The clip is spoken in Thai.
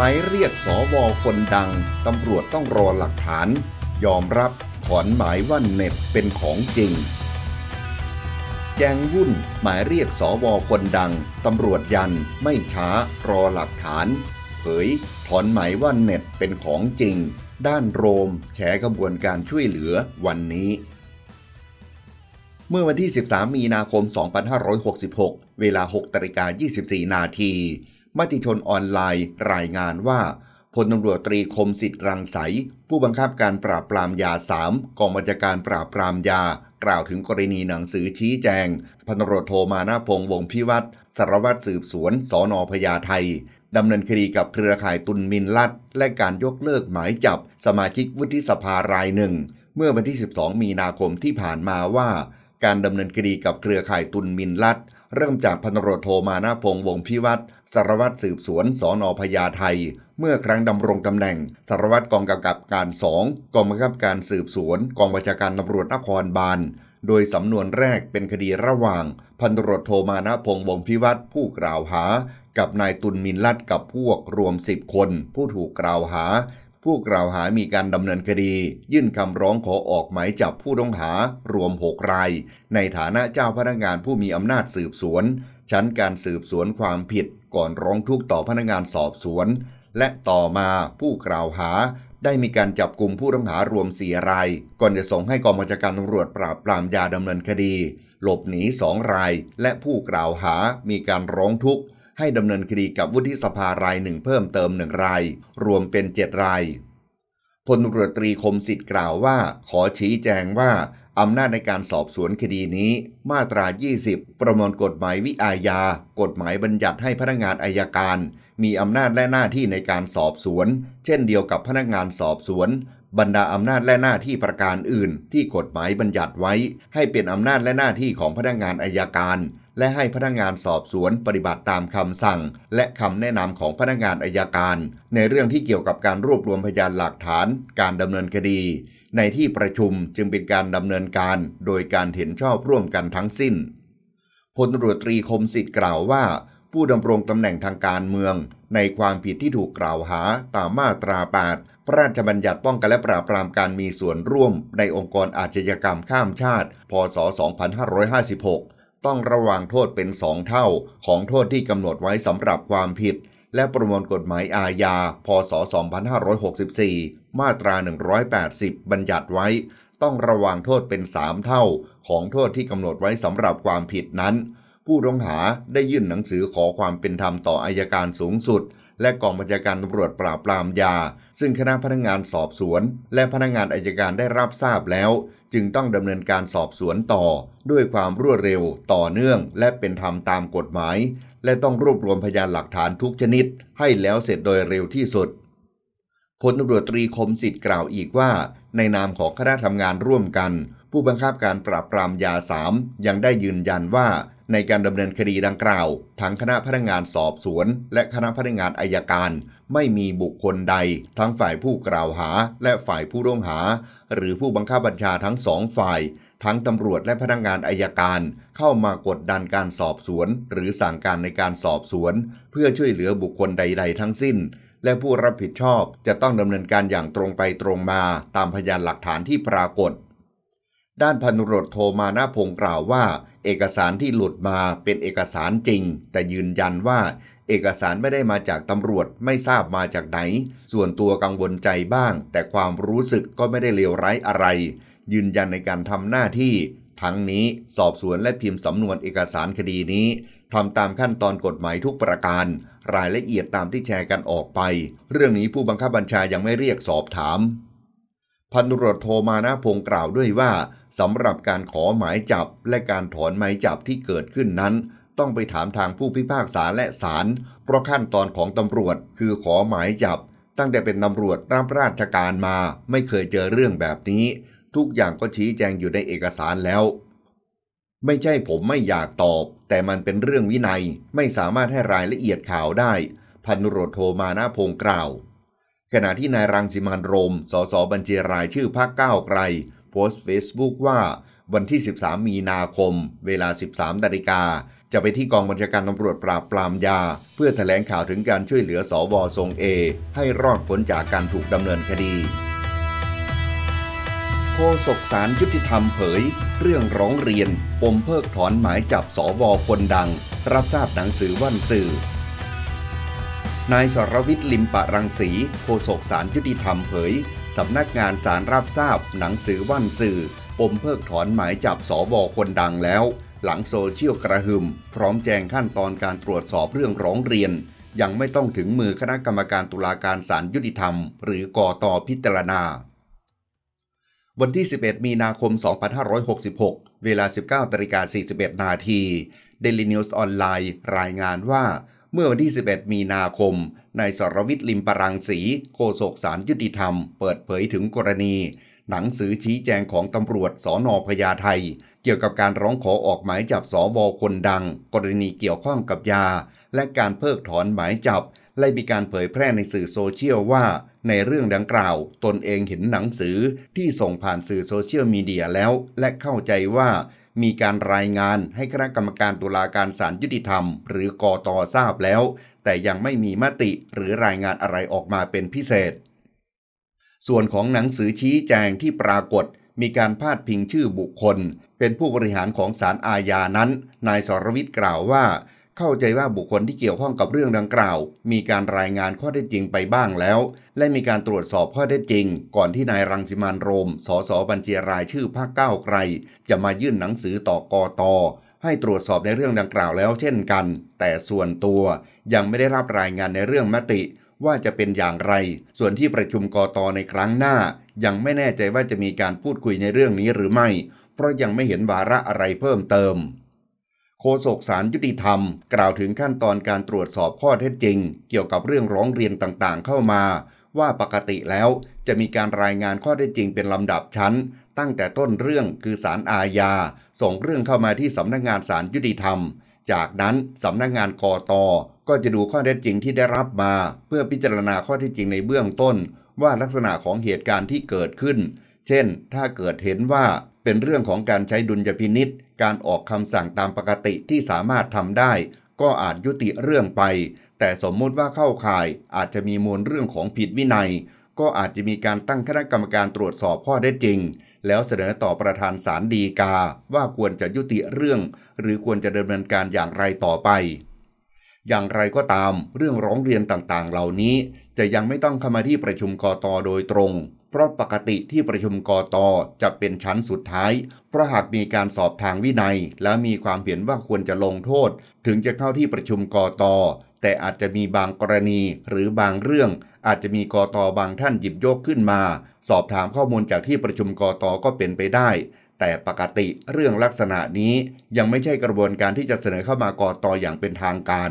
หมายเรียกสวคนดังตำรวจต้องรอหลักฐาน ยอมรับถอนหมายว่าเน็ตเป็นของจริง แจงวุ่นหมายเรียกสวคนดังตำรวจยัน ไม่ช้า รอหลักฐาน เผยถอนหมายว่าเน็ตเป็นของจริง ด้านโรมแฉกระบวนการช่วยเหลือวันนี้ เมื่อวันที่ 13 มีนาคม 2566 เวลา 6ตริกา24 นาทีมติชนออนไลน์รายงานว่าพลตำรวจตรีคมสิทธิ์รังสผู้บังคับการปราบปรามยา 3กองบัญชาการปราบปรามยา กล่าวถึงกรณีหนังสือชี้แจงพันตำรวจโทมานาพงวงพิวัตรสารวัตรสืบสวน สอนอพญาไทดำเนินคดีกับเครือข่ายตุนมินลัดและการยกเลิกหมายจับสมาชิกวุฒิสภารายหนึ่ง เมื่อวันที่ 12 มีนาคมที่ผ่านมาว่า การดำเนินคดีกับเครือข่ายตุนมินลัดเริ่มจากพันรโทมานาพงษ์วงพิวัตรสารวัตรสืบสวนสอนอพญาไทยเมื่อครั้งดำรงตำแหน่งสารวัตรกองกำกับการสองกองบังคับการสืบสวน กองบัญชาการตำรวจนครบาลโดยสำนวนแรกเป็นคดีระหว่าง พันตรวจโทมานะพงษ์วงพิวัตรผู้กล่าวหา กับนายตุลมินลัดกับพวกรวม10คน ผู้ถูกกล่าวหาผู้กล่าวหามีการดำเนินคดี ยื่นคำร้องขอออกหมายจับผู้ต้องหารวม6รายในฐานะเจ้าพนักงานผู้มีอำนาจสืบสวน ชั้นการสืบสวนความผิดก่อนร้องทุกข์ต่อพนักงานสอบสวน และต่อมาผู้กล่าวหา ได้มีการจับกลุ่มผู้ต้องหารวมสี่รายก่อนจะส่งให้กองบัญชาการตำรวจปราบปรามยาดำเนินคดี หลบหนีสองราย และผู้กล่าวหามีการร้องทุกข์ให้ดำเนินคดีกับวุฒิสภารายหนึ่งเพิ่มเติมหนึ่งราย รวมเป็นเจ็ดรายพลตรตรีคมสิทธิ์กล่าวว่า ขอชี้แจงว่าอำนาจในการสอบสวนคดีนี้ มาตรา 20 ประมวลกฎหมายวิอาญา กฎหมายบัญญัติให้พนักงานอายการ มีอำนาจและหน้าที่ในการสอบสวน เช่นเดียวกับพนักงานสอบสวน บรรดาอำนาจและหน้าที่ประการอื่น ที่กฎหมายบัญญัติไว้ให้เป็นอำนาจและหน้าที่ของพนักงานอายการและให้พนักงานสอบสวนปฏิบัติตามคำสั่ง และคำแนะนำของพนักงานอายการ ในเรื่องที่เกี่ยวกับการรวบรวมพยานหลักฐาน การดำเนินคดี ในที่ประชุมจึงเป็นการดำเนินการ โดยการเห็นชอบร่วมกันทั้งสิ้นพลตรวจตรีคมสิทธิ์กล่าวว่า ผู้ดำรงตำแหน่งทางการเมือง ในความผิดที่ถูกกล่าวหาตามมาตรา8พระราชบัญญัติป้องกันและปราบปรามการมีส่วนร่วม ในองค์กรอาชญากรรมข้ามชาติ พศ 2556ต้องระวางโทษเป็นสองเท่าของโทษที่กำหนดไว้สำหรับความผิด และประมวลกฎหมายอาญา พศ 2564 มาตรา 180 บัญญัติไว้ ต้องระวางโทษเป็นสามเท่าของโทษที่กำหนดไว้สำหรับความผิดนั้น ผู้ต้องหาได้ยื่นหนังสือขอความเป็นธรรมต่ออายการสูงสุดและกองบัญชาการตำรวจปราบปรามยา ซึ่งคณะพนักงงานสอบสวน และพนักงงานอายการได้รับทราบแล้ว จึงต้องดำเนินการสอบสวนต่อด้วยความรวดเร็วต่อเนื่อง และเป็นธรรมตามกฎหมาย และต้องรวบรวมพยานหลักฐานทุกชนิด ให้แล้วเสร็จโดยเร็วที่สุดพลตำรวจตรีคมสิทธิ์กล่าวอีกว่า ในนามของคณะทำงานร่วมกัน ผู้บังคับการปราบปรามยาสามยังได้ยืนยันว่าในการดำเนินคดีดังกล่าว ทั้งคณะพนักงานสอบสวน และคณะพนักงานอายการ ไม่มีบุคคลใดทั้งฝ่ายผู้กล่าวหาและฝ่ายผู้ร้องหา หรือผู้บังคับบัญชาทั้งสองฝ่าย ทั้งตำรวจและพนักงานอายการ เข้ามากดดันการสอบสวนหรือสั่งการในการสอบสวน เพื่อช่วยเหลือบุคคลใด ๆ ทั้งสิ้น และผู้รับผิดชอบจะต้องดำเนินการอย่างตรงไปตรงมา ตามพยานหลักฐานที่ปรากฏ ด้านพันรดโทมานาพงกล่าวว่าเอกสารที่หลุดมาเป็นเอกสารจริง แต่ยืนยันว่า เอกสารไม่ได้มาจากตำรวจไม่ทราบมาจากไหน ส่วนตัวกังวลใจบ้างแต่ความรู้สึกก็ไม่ได้เลวร้ายอะไร ยืนยันในการทำหน้าที่ ทั้งนี้สอบสวนและพิมพ์สำนวนเอกสารคดีนี้ทำตามขั้นตอนกฎหมายทุกประการ รายละเอียดตามที่แชร์กันออกไป เรื่องนี้ผู้บังคับบัญชายังไม่เรียกสอบถามพันตรวจโทมานะพงกล่าวด้วยว่าสำหรับการขอหมายจับและการถอนหมายจับที่เกิดขึ้นนั้น ต้องไปถามทางผู้พิพากษาและศาลเพราะขั้นตอนของตำรวจคือขอหมายจับ ตั้งแต่เป็นตำรวจรับราชการมา ไม่เคยเจอเรื่องแบบนี้ ทุกอย่างก็ชี้แจงอยู่ในเอกสารแล้ว ไม่ใช่ผมไม่อยากตอบ แต่มันเป็นเรื่องวินัยไม่สามารถให้รายละเอียดข่าวได้ พันรโทมานาพงกล่าวขณะที่นายรังสิมันโรม สสบัญชีรายชื่อพรรคก้าวไกล โพสต์เฟซบุ๊กว่า วันที่ 13 มีนาคม เวลา 13 นาฬิกา จะไปที่กองบัญชาการตำรวจปราบปรามยา เพื่อถแถลงข่าวถึงการช่วยเหลือสอวอทรงเอ ให้รอดพ้นจากการถูกดำเนินคดีโฆษกสารยุติธรรมเผย เรื่องร้องเรียน ปมเพิกถอนหมายจับสอวอคนดัง รับทราบหนังสือวันสื่อนายสรวิทย์ลิมปะรังสีโฆษกสารยุติธรรมเผย สำนักงานสารรับทราบ หนังสือว่านสื่อ ปมเพิกถอนหมายจับสอบอคนดังแล้ว หลังโซเชียลกระหึ่ม พร้อมแจงขั้นตอนการตรวจสอบเรื่องร้องเรียน ยังไม่ต้องถึงมือคณะกรรมการตุลาการสารยุติธรรม หรือกอตอพิจารณา วันที่ 11 มีนาคม 2566 เวลา 19นาฬิกา41นาทีเดลินิวส์ออนไลน์รายงานว่าเมื่อวันที่ 11 มีนาคม นายสรวิทย์ลิมปรังสีโฆษกสารยุติธรรม เปิดเผยถึงกรณี หนังสือชี้แจงของตำรวจสอนอพญาไทเกี่ยวกับการร้องขอออกหมายจับสวคนดัง กรณีเกี่ยวข้องกับยา และการเพิกถอนหมายจับ และมีการเผยแพร่ในสื่อโซเชียลว่าในเรื่องดังกล่าว ตนเองเห็นหนังสือที่ส่งผ่านสื่อโซเชียลมีเดียแล้ว และเข้าใจว่า มีการรายงานให้คณะกรรมการตุลาการศาลยุติธรรม หรือกอตอทราบแล้ว แต่ยังไม่มีมติหรือรายงานอะไรออกมาเป็นพิเศษ ส่วนของหนังสือชี้แจงที่ปรากฏ มีการพาดพิงชื่อบุคคล เป็นผู้บริหารของศาลอาญานั้น นายสรวิทย์กล่าวว่าเข้าใจว่าบุคคลที่เกี่ยวข้องกับเรื่องดังกล่าว มีการรายงานข้อเท็จจริงไปบ้างแล้ว และมีการตรวจสอบข้อเท็จจริง ก่อนที่นายรังสิมันโรม สสบัญชีรายชื่อภาคเก้าไกลจะมายื่นหนังสือต่อกอตอให้ตรวจสอบในเรื่องดังกล่าวแล้วเช่นกัน แต่ส่วนตัว ยังไม่ได้รับรายงานในเรื่องมติ ว่าจะเป็นอย่างไร ส่วนที่ประชุมกอตอในครั้งหน้า ยังไม่แน่ใจว่าจะมีการพูดคุยในเรื่องนี้หรือไม่ เพราะยังไม่เห็นวาระอะไรเพิ่มเติมโฆษกสารยุติธรรม กล่าวถึงขั้นตอนการตรวจสอบข้อเท็จจริง เกี่ยวกับเรื่องร้องเรียนต่างๆเข้ามา ว่าปกติแล้วจะมีการรายงานข้อเท็จจริงเป็นลำดับชั้น ตั้งแต่ต้นเรื่องคือสารอาญา ส่งเรื่องเข้ามาที่สำนักงงานสารยุติธรรม จากนั้นสำนักงงานกอตอก็จะดูข้อเท็จจริงที่ได้รับมา เพื่อพิจารณาข้อเท็จจริงในเบื้องต้นว่าลักษณะของเหตุการณ์ที่เกิดขึ้น เช่นถ้าเกิดเห็นว่าเป็นเรื่องของการใช้ดุลยพินิษการออกคำสั่งตามปกติที่สามารถทำได้ ก็อาจยุติเรื่องไป แต่สมมติว่าเข้าข่ายอาจจะมีมูลเรื่องของผิดวินัย ก็อาจจะมีการตั้งคณะกรรมการตรวจสอบข้อได้จริง แล้วเสนอต่อประธานศาลฎีกา ว่าควรจะยุติเรื่อง หรือควรจะดำเนินการอย่างไรต่อไป อย่างไรก็ตาม เรื่องร้องเรียนต่างๆ เหล่านี้จะยังไม่ต้องเข้ามาที่ประชุมกตโดยตรงเพราะปกติที่ประชุมกอตอจะเป็นชั้นสุดท้าย เพราะหากมีการสอบทางวินัย และมีความเห็นว่าควรจะลงโทษ ถึงจะเข้าที่ประชุมกอตอแต่อาจจะมีบางกรณีหรือบางเรื่อง อาจจะมีกอตอบางท่านหยิบยกขึ้นมา สอบถามข้อมูลจากที่ประชุมกอตอก็เป็นไปได้ แต่ปกติเรื่องลักษณะนี้ยังไม่ใช่กระบวนการที่จะเสนอเข้ามากอตออย่างเป็นทางการ